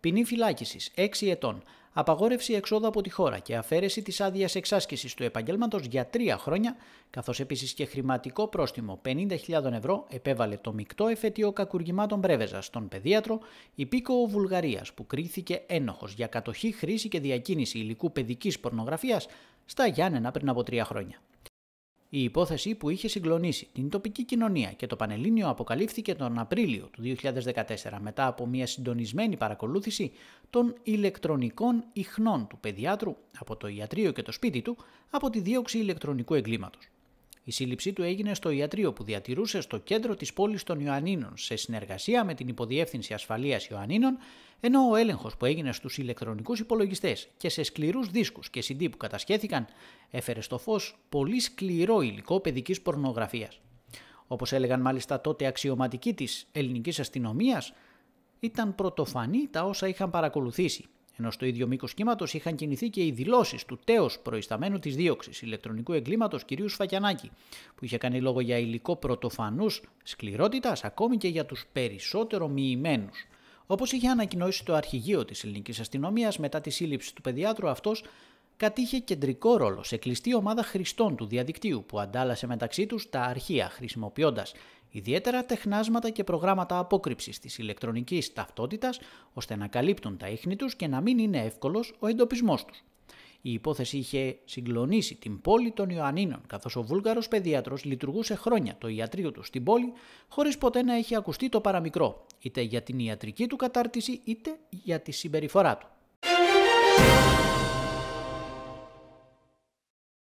Ποινή φυλάκισης 6 ετών. Απαγόρευση εξόδου από τη χώρα και αφαίρεση της άδειας εξάσκησης του επαγγέλματος για 3 χρόνια, καθώς επίσης και χρηματικό πρόστιμο 50.000 ευρώ επέβαλε το μεικτό εφετείο κακουργημάτων Πρέβεζα στον παιδίατρο υπήκοο Βουλγαρίας που κρίθηκε ένοχος για κατοχή, χρήση και διακίνηση υλικού παιδικής πορνογραφίας στα Γιάννενα πριν από 3 χρόνια η υπόθεση που είχε συγκλονίσει την τοπική κοινωνία και το Πανελλήνιο αποκαλύφθηκε τον Απρίλιο του 2014 μετά από μια συντονισμένη παρακολούθηση των ηλεκτρονικών ιχνών του παιδιάτρου από το ιατρείο και το σπίτι του από τη δίωξη ηλεκτρονικού εγκλήματος. Η σύλληψή του έγινε στο ιατρείο που διατηρούσε στο κέντρο της πόλης των Ιωαννίνων σε συνεργασία με την Υποδιεύθυνση Ασφαλείας Ιωαννίνων, ενώ ο έλεγχος που έγινε στους ηλεκτρονικούς υπολογιστές και σε σκληρούς δίσκους και CD που κατασχέθηκαν έφερε στο φως πολύ σκληρό υλικό παιδικής πορνογραφίας. Όπως έλεγαν μάλιστα τότε αξιωματικοί της ελληνικής αστυνομίας, ήταν πρωτοφανή τα όσα είχαν παρακολουθήσει ενώ στο ίδιο μήκος κύματος είχαν κινηθεί και οι δηλώσεις του τέο προϊσταμένου της δίωξης ηλεκτρονικού εγκλήματος κ. Σφακιανάκη, που είχε κάνει λόγο για υλικό πρωτοφανούς σκληρότητας ακόμη και για τους περισσότερο μοιημένους. Όπως είχε ανακοινώσει το αρχηγείο της ελληνικής αστυνομίας μετά τη σύλληψη του παιδιάτρου, αυτός κατήχε κεντρικό ρόλο σε κλειστή ομάδα χρηστών του διαδικτύου που αντάλλασε μεταξύ τους τα αρχεία χρησιμοποιώντας ιδιαίτερα τεχνάσματα και προγράμματα απόκρυψης της ηλεκτρονικής ταυτότητας ώστε να καλύπτουν τα ίχνη τους και να μην είναι εύκολος ο εντοπισμός τους. Η υπόθεση είχε συγκλονίσει την πόλη των Ιωαννίνων, καθώς ο Βούλγαρος παιδίατρο λειτουργούσε χρόνια το ιατρείο του στην πόλη, χωρίς ποτέ να έχει ακουστεί το παραμικρό, είτε για την ιατρική του κατάρτιση είτε για τη συμπεριφορά του.